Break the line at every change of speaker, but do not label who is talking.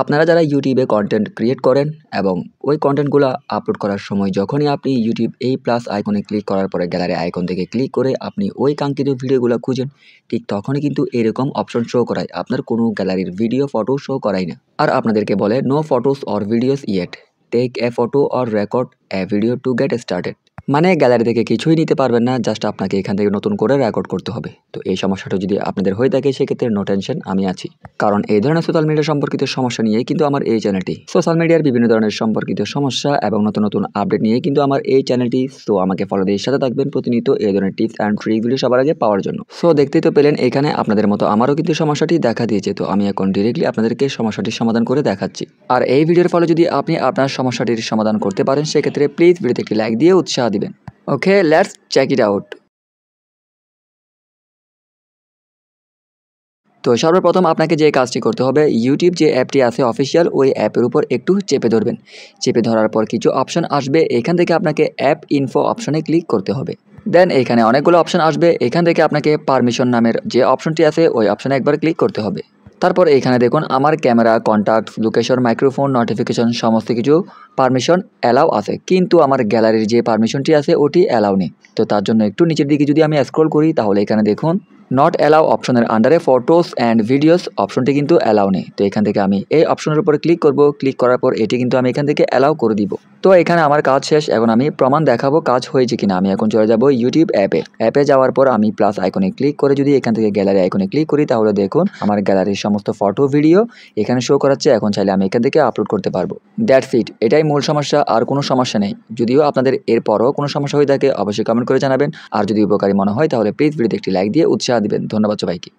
আপনারা যারা ইউটিউবে কন্টেন্ট ক্রিয়েট করেন এবং ওই কন্টেন্টগুলো আপলোড করার সময় যখনই আপনি ইউটিউব এই প্লাস আইকনে ক্লিক করার পরে গ্যালারি আইকন থেকে ক্লিক করে আপনি ওই কাঙ্ক্ষিত ভিডিওগুলো খুঁজেন ঠিক তখনই কিন্তু এরকম অপশন শো করায় আপনার কোনো গ্যালারির ভিডিও ফটো শো করায় না আর আপনাদেরকে বলে no photos or videos yet take a photo or record a video to get started মানে গ্যালারি থেকে কিছুই নিতে পারবেন না জাস্ট আপনাকে এখান থেকে নতুন করে রেকর্ড করতে হবে তো এই সমস্যাটা যদি আপনাদের হয়ে থাকে সেক্ষেত্রে নো টেনশন আমি আছি কারণ এই ধরনের সোশ্যাল মিডিয়া সম্পর্কিত সমস্যা নিয়ে কিন্তু আমার এই চ্যানেলটি সোশ্যাল মিডিয়ার বিভিন্ন ধরনের সম্পর্কিত সমস্যা এবং নতুন নতুন আপডেট নিয়ে কিন্তু আমার এই চ্যানেলটি সো আমাকে ফলো দিয়ে সাথে থাকবেন প্রতিনিয়ত এই ধরনের টিপস অ্যান্ড ট্রিকগুলি সবার আগে পাওয়ার জন্য সো দেখতেই তো পেলেন এখানে আপনাদের মতো আমারও কিন্তু সমস্যাটি দেখা দিয়েছে তো আমি এখন ডিরেক্টলি আপনাদেরকে সমস্যাটির সমাধান করে দেখাচ্ছি আর এই ভিডিওর ফলে যদি আপনি আপনার সমস্যাটির সমাধান করতে পারেন সেক্ষেত্রে প্লিজ ভিডিওতে একটি লাইক দিয়ে উৎসাহ দিবেন okay let's check it out তো সর্বপ্রথম আপনাকে যে কাজটি করতে হবে ইউটিউব যে অ্যাপটি আছে অফিসিয়াল ওই অ্যাপের উপর একটু চেপে ধরবেন চেপে ধরার পর কিছু অপশন আসবে এখান থেকে আপনাকে অ্যাপ ইনফো অপশনে ক্লিক করতে হবে দেন এখানে অনেকগুলো অপশন আসবে এখান থেকে আপনাকে পারমিশন নামের যে অপশনটি আছে ওই অপশনে একবার ক্লিক করতে হবে তারপর এখানে দেখুন আমার camera contact location microphone notification সমস্ত কিছু পারমিশন অ্যালাউ আছে কিন্তু আমার গ্যালারির যে পারমিশনটি আছে ওটি অ্যালাউ নেই তো তার জন্য একটু নিচের দিকে যদি আমি স্ক্রল করি তাহলে এখানে দেখুন নট অ্যালাউ অপশনের আন্ডারে ফটোস অ্যান্ড ভিডিওস অপশনটি কিন্তু অ্যালাউ নেই তো এখান থেকে আমি এই অপশনের উপর ক্লিক করব ক্লিক করার পর এটি কিন্তু আমি এখান থেকে অ্যালাউ করে দিব তো এখানে আমার কাজ শেষ এখন আমি প্রমাণ দেখাবো কাজ হয়েছে কিনা আমি এখন চলে যাব ইউটিউব অ্যাপে অ্যাপে যাওয়ার পর আমি প্লাস আইকনে ক্লিক করে যদি এখান থেকে গ্যালারি আইকনে ক্লিক করি তাহলে দেখুন আমার গ্যালারির সমস্ত ফটো ভিডিও এখানে শো করাচ্ছে এখন চাইলে আমি এখান থেকে আপলোড করতে পারবো দ্যাট ফিট এটাই মূল সমস্যা আর কোনো সমস্যা নেই যদিও আপনাদের এরপরও কোনো সমস্যা হয়ে থাকে অবশ্যই কমেন্ট করে জানাবেন আর যদি উপকারী মনে হয় তাহলে প্লিজ ভিডিওতে একটি লাইক দিয়ে উৎসাহ
দিবেন ধন্যবাদ সবাইকে